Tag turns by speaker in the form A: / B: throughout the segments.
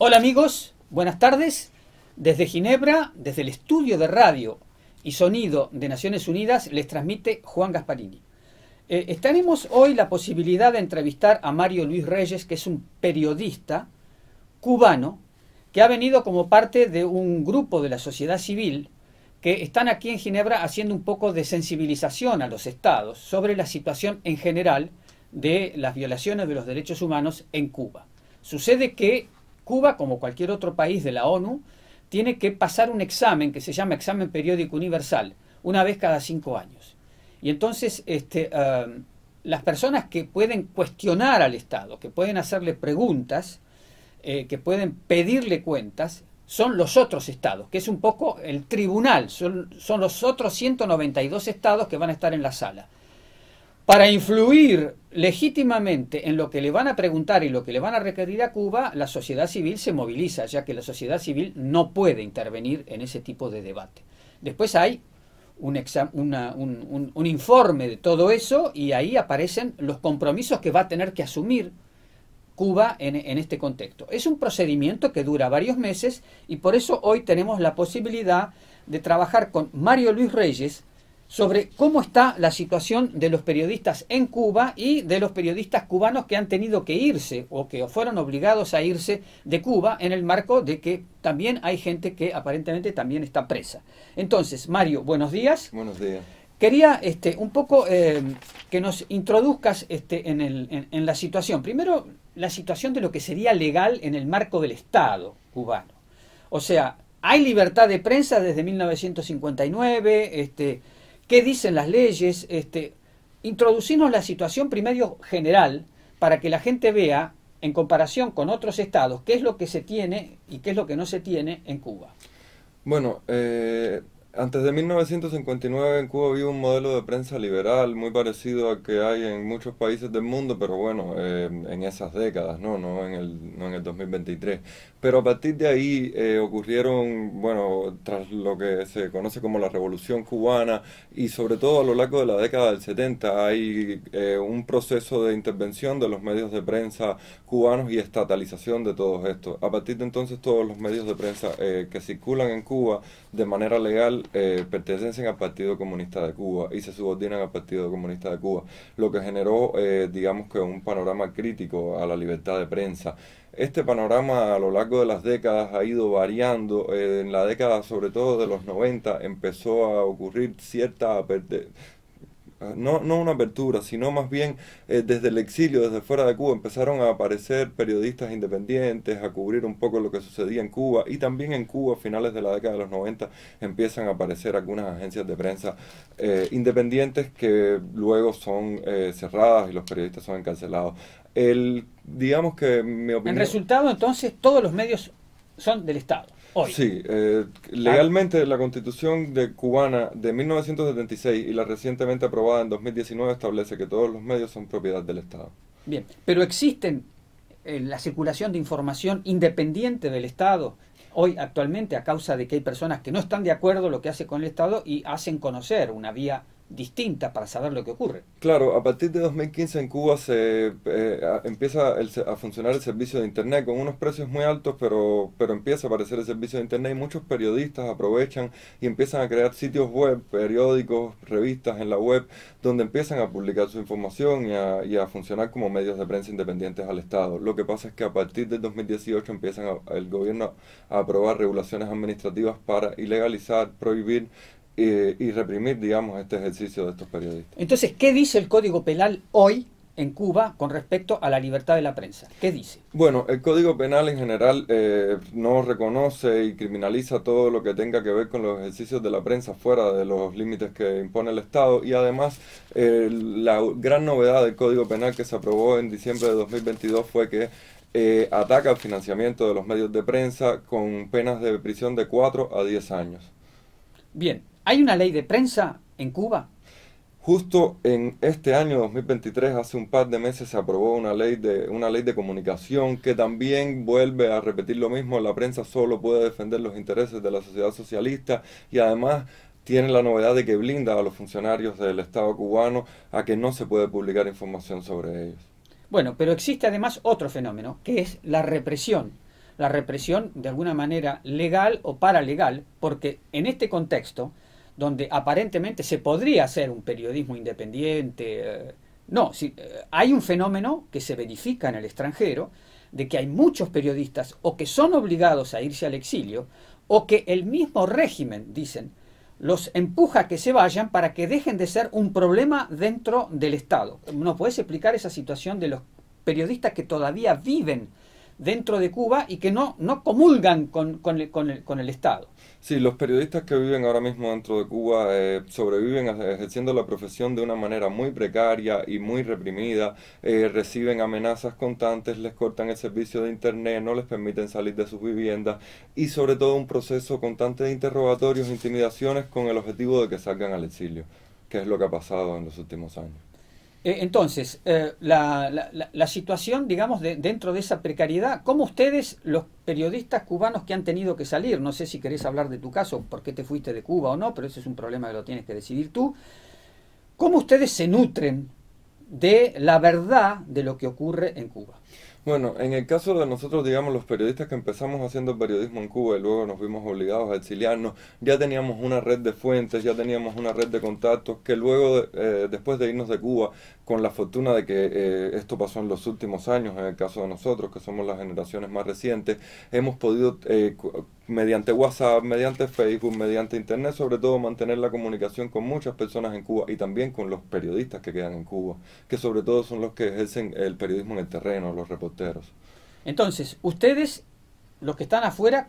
A: Hola amigos, buenas tardes. Desde Ginebra, desde el estudio de radio y sonido de Naciones Unidas, les transmite Juan Gasparini. Eh, tenemos hoy la posibilidad de entrevistar a Mario Luis Reyes, que es un periodista cubano que ha venido como parte de un grupo de la sociedad civil que están aquí en Ginebra haciendo un poco de sensibilización a los estados sobre la situación en general de las violaciones de los derechos humanos en Cuba. Sucede que Cuba, como cualquier otro país de la ONU, tiene que pasar un examen que se llama examen periódico universal, una vez cada cinco años. Y entonces este, um, las personas que pueden cuestionar al Estado, que pueden hacerle preguntas, eh, que pueden pedirle cuentas, son los otros estados, que es un poco el tribunal, son, son los otros 192 estados que van a estar en la sala para influir legítimamente en lo que le van a preguntar y lo que le van a requerir a Cuba, la sociedad civil se moviliza, ya que la sociedad civil no puede intervenir en ese tipo de debate. Después hay un, un, informe de todo eso y ahí aparecen los compromisos que va a tener que asumir Cuba en este contexto. Es un procedimiento que dura varios meses y por eso hoy tenemos la posibilidad de trabajar con Mario Luis Reyes, sobre cómo está la situación de los periodistas en Cuba y de los periodistas cubanos que han tenido que irse o que fueron obligados a irse de Cuba en el marco de que también hay gente que aparentemente también está presa. Entonces, Mario, buenos días. Buenos días. Quería este, un poco eh, que nos introduzcas este, en, la situación. Primero, la situación de lo que sería legal en el marco del Estado cubano. O sea, hay libertad de prensa desde 1959, este, qué dicen las leyes, este, introducirnos la situación primero general para que la gente vea, en comparación con otros estados, qué es lo que se tiene y qué es lo que no se tiene en Cuba.
B: Bueno, eh, antes de 1959 en Cuba había un modelo de prensa liberal muy parecido al que hay en muchos países del mundo, pero bueno, eh, en esas décadas, ¿no? No, en el, no en el 2023. Pero a partir de ahí eh, ocurrieron, bueno, tras lo que se conoce como la Revolución Cubana y sobre todo a lo largo de la década del 70 hay eh, un proceso de intervención de los medios de prensa cubanos y estatalización de todos estos. A partir de entonces todos los medios de prensa que circulan en Cuba de manera legal eh, pertenecen al Partido Comunista de Cuba y se subordinan al Partido Comunista de Cuba, lo que generó, eh, digamos que, un panorama crítico a la libertad de prensa. Este panorama a lo largo de las décadas ha ido variando. Eh, en la década, sobre todo de los 90, empezó a ocurrir cierta Ah, no, no una apertura, sino más bien eh, desde el exilio, desde fuera de Cuba, empezaron a aparecer periodistas independientes, a cubrir un poco lo que sucedía en Cuba y también en Cuba a finales de la década de los 90 empiezan a aparecer algunas agencias de prensa eh, independientes que luego son eh, cerradas y los periodistas son encarcelados. El, digamos que resultado,
A: entonces, todos los medios son del Estado.
B: Sí, eh, legalmente la constitución de cubana de 1976 y la recientemente aprobada en 2019 establece que todos los medios son propiedad del Estado.
A: Bien, pero existen eh, la circulación de información independiente del Estado hoy actualmente a causa de que hay personas que no están de acuerdo lo que hace con el Estado y hacen conocer una vía distinta para saber lo que ocurre.
B: Claro, a partir de 2015 en Cuba se eh, empieza a funcionar el servicio de Internet con unos precios muy altos, pero, pero empieza a aparecer el servicio de Internet y muchos periodistas aprovechan y empiezan a crear sitios web, periódicos, revistas en la web, donde empiezan a publicar su información y a, funcionar como medios de prensa independientes al Estado. Lo que pasa es que a partir del 2018 empiezan el gobierno a aprobar regulaciones administrativas para ilegalizar, prohibir y reprimir, digamos, este ejercicio de estos periodistas.
A: Entonces, ¿qué dice el Código Penal hoy en Cuba con respecto a la libertad de la prensa. ¿Qué dice?
B: Bueno, el Código Penal en general eh, no reconoce y criminaliza todo lo que tenga que ver con los ejercicios de la prensa fuera de los límites que impone el Estado y además eh, la gran novedad del Código Penal que se aprobó en diciembre de 2022 fue que eh, ataca el financiamiento de los medios de prensa con penas de prisión de 4 a 10 años.
A: Bien, hay una ley de prensa en Cuba.
B: Justo en este año 2023, hace un par de meses, se aprobó una ley de una ley de comunicación que también vuelve a repetir lo mismo. La prensa solo puede defender los intereses de la sociedad socialista y además tiene la novedad de que blinda a los funcionarios del Estado cubano a que no se puede publicar información sobre ellos.
A: Bueno, pero existe además otro fenómeno, que es la represión. La represión de alguna manera legal o paralegal, porque en este contexto donde aparentemente se podría hacer un periodismo independiente. Eh, no, si, eh, hay un fenómeno que se verifica en el extranjero de que hay muchos periodistas o que son obligados a irse al exilio o que el mismo régimen, dicen, los empuja a que se vayan para que dejen de ser un problema dentro del Estado. ¿No puedes explicar esa situación de los periodistas que todavía viven dentro de Cuba y que no, no comulgan con, el, Estado. Sí, los periodistas que
B: viven ahora mismo dentro de Cuba eh, sobreviven ejerciendo la profesión de una manera muy precaria y muy reprimida, eh, reciben amenazas constantes, les cortan el servicio de Internet, no les permiten salir de sus viviendas y sobre todo un proceso constante de interrogatorios, e intimidaciones con el objetivo de que salgan al exilio, que es lo que ha pasado en los últimos años.
A: Eh, entonces, eh, la, situación, digamos, de, dentro de esa precariedad, ¿cómo ustedes, los periodistas cubanos que han tenido que salir, no sé si querés hablar de tu caso, por qué te fuiste de Cuba o no, pero ese es un problema que lo tienes que decidir tú, ¿cómo ustedes se nutren de la verdad de lo que ocurre en Cuba? Bueno, en el caso de nosotros,
B: digamos, los periodistas que empezamos haciendo periodismo en Cuba y luego nos vimos obligados a exiliarnos, ya teníamos una red de fuentes, ya teníamos una red de contactos que luego, eh, después de irnos de Cuba, con la fortuna de que eh, esto pasó en los últimos años, en el caso de nosotros, que somos las generaciones más recientes, hemos podido... Eh, mediante WhatsApp, mediante Facebook, mediante Internet, sobre todo mantener la comunicación con muchas personas en Cuba y también con los periodistas que quedan en Cuba, que sobre todo son los que ejercen el periodismo en el terreno, los reporteros entonces,
A: ustedes, los que están afuera,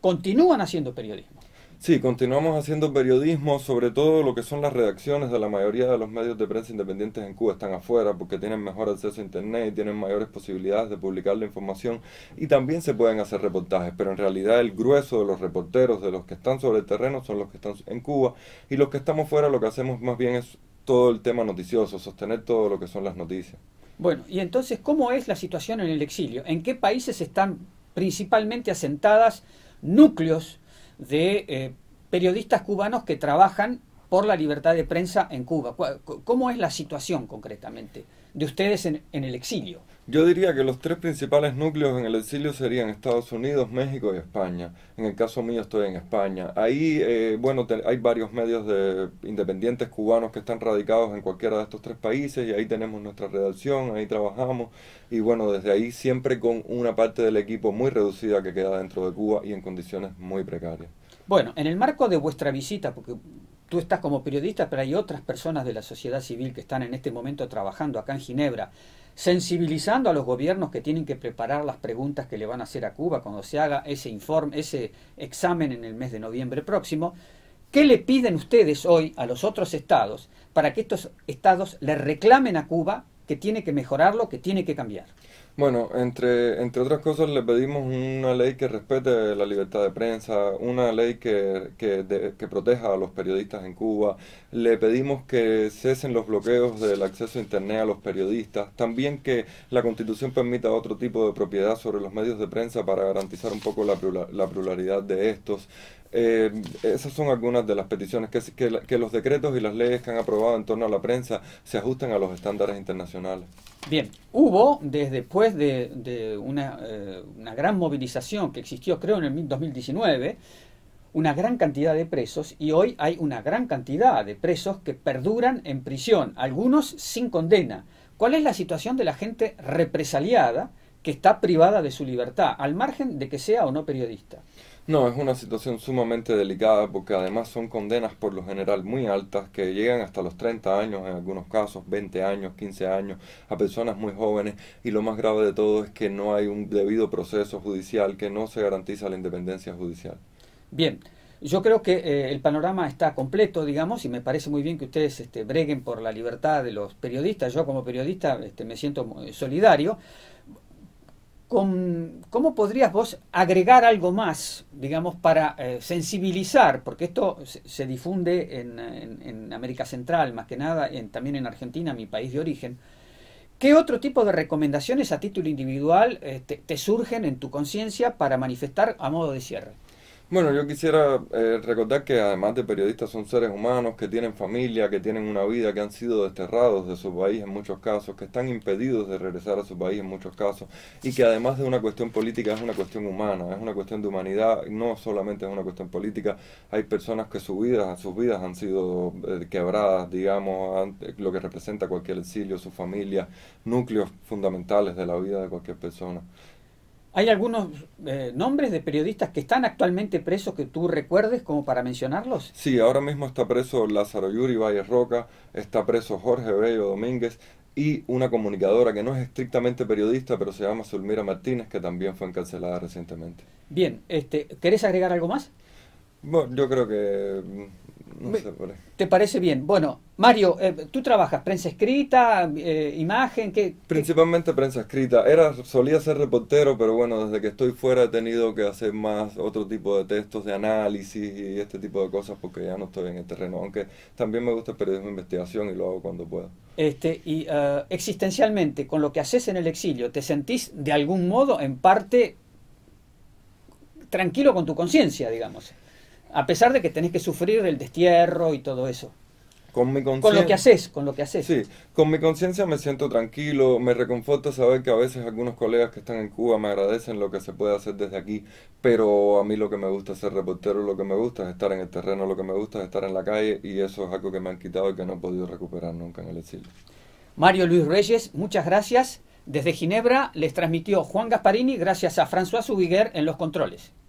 A: continúan haciendo periodismo.
B: Sí, continuamos haciendo periodismo, sobre todo lo que son las redacciones de la mayoría de los medios de prensa independientes en Cuba están afuera porque tienen mejor acceso a Internet y tienen mayores posibilidades de publicar la información y también se pueden hacer reportajes, pero en realidad el grueso de los reporteros, de los que están sobre el terreno, son los que están en Cuba y los que estamos fuera lo que hacemos más bien es todo el tema noticioso, sostener todo lo que son las noticias.
A: Bueno, y entonces, ¿cómo es la situación en el exilio? ¿En qué países están principalmente asentadas núcleos de eh, periodistas cubanos que trabajan por la libertad de prensa en Cuba? ¿Cómo es la situación concretamente? de ustedes en, el exilio?
B: Yo diría que los tres principales núcleos en el exilio serían Estados Unidos, México y España. En el caso mío estoy en España. Ahí, eh, bueno, hay varios medios de independientes cubanos que están radicados en cualquiera de estos tres países y ahí tenemos nuestra redacción, ahí trabajamos y bueno, desde ahí siempre con una parte del equipo muy reducida que queda dentro de Cuba y en condiciones muy precarias.
A: Bueno, en el marco de vuestra visita, porque tú estás como periodista, pero hay otras personas de la sociedad civil que están en este momento trabajando acá en Ginebra, sensibilizando a los gobiernos que tienen que preparar las preguntas que le van a hacer a Cuba cuando se haga ese informe, ese examen en el mes de noviembre próximo. ¿Qué le piden ustedes hoy a los otros estados para que estos estados le reclamen a Cuba que tiene que mejorarlo, que tiene que cambiar? Bueno, entre, entre otras cosas le
B: pedimos una ley que respete la libertad de prensa, una ley que, que, proteja a los periodistas en Cuba, le pedimos que cesen los bloqueos del acceso a Internet a los periodistas, también que la Constitución permita otro tipo de propiedad sobre los medios de prensa para garantizar un poco la pluralidad de estos. Eh, esas son algunas de las peticiones, que, los decretos y las leyes que han aprobado en torno a la prensa se ajustan a los estándares internacionales.
A: Bien, hubo desde después de, una, eh, una, gran movilización que existió creo en el 2019, una gran cantidad de presos y hoy hay una gran cantidad de presos que perduran en prisión, algunos sin condena. ¿Cuál es la situación de la gente represaliada que está privada de su libertad, al margen de que sea o no periodista? No, es una situación sumamente delicada porque además
B: son condenas por lo general muy altas que llegan hasta los 30 años, en algunos casos 20 años, 15 años, a personas muy jóvenes y lo más grave de todo es que no hay un debido proceso judicial, que no se garantiza la independencia judicial.
A: Bien. Yo creo que eh, el panorama está completo, digamos, y me parece muy bien que ustedes este, breguen por la libertad de los periodistas. Yo como periodista este, me siento eh, solidario. ¿cómo podrías vos agregar algo más, digamos, para eh, sensibilizar? Porque esto se, difunde en, América Central, más que nada, también en Argentina, mi país de origen. ¿Qué otro tipo de recomendaciones a título individual este, te surgen en tu conciencia para manifestar a modo de cierre?
B: Bueno, yo quisiera eh, recordar que además de periodistas son seres humanos que tienen familia, que tienen una vida, que han sido desterrados de su país en muchos casos, que están impedidos de regresar a su país en muchos casos y que además de una cuestión política es una cuestión humana, es una cuestión de humanidad, no solamente es una cuestión política. Hay personas que sus vidas, sus vidas han sido eh, quebradas, digamos, lo que representa cualquier exilio,
A: su familia, núcleos fundamentales de la vida de cualquier persona. ¿Hay algunos eh, nombres de periodistas que están actualmente presos que tú recuerdes como para mencionarlos?
B: Sí, ahora mismo está preso Lázaro Yuri Valles Roca, está preso Jorge Bello Domínguez y una comunicadora que no es estrictamente periodista, pero se llama Zulmira Martínez, que también fue encarcelada recientemente.
A: Bien, este, ¿querés agregar algo más? Bueno, yo creo que ¿Te parece bien? Bueno, Mario, eh, tú trabajas prensa escrita, eh, imagen, ¿qué?
B: Principalmente prensa escrita. Era, solía ser reportero, pero bueno, desde que estoy fuera he tenido que hacer más otro tipo de textos, de análisis y este tipo de cosas porque ya no estoy en el terreno. Aunque también me gusta el periodismo de investigación y lo hago cuando pueda.
A: Este, y eh, existencialmente, con lo que haces en el exilio, ¿te sentís de algún modo en parte tranquilo con tu conciencia, digamos? A pesar de que tenés que sufrir el destierro y todo eso. Con,
B: mi con lo que
A: haces, con lo que haces.
B: Sí, con mi conciencia me siento tranquilo, me reconforta saber que a veces algunos colegas que están en Cuba me agradecen lo que se puede hacer desde aquí, pero a mí lo que me gusta es ser reportero, lo que me gusta es estar en el terreno, lo que me gusta es estar en la calle y eso es algo que me han quitado y que no he podido recuperar nunca en el exilio.
A: Mario Luis Reyes, muchas gracias. Desde Ginebra les transmitió Juan Gasparini gracias a François Ubiguer en los controles.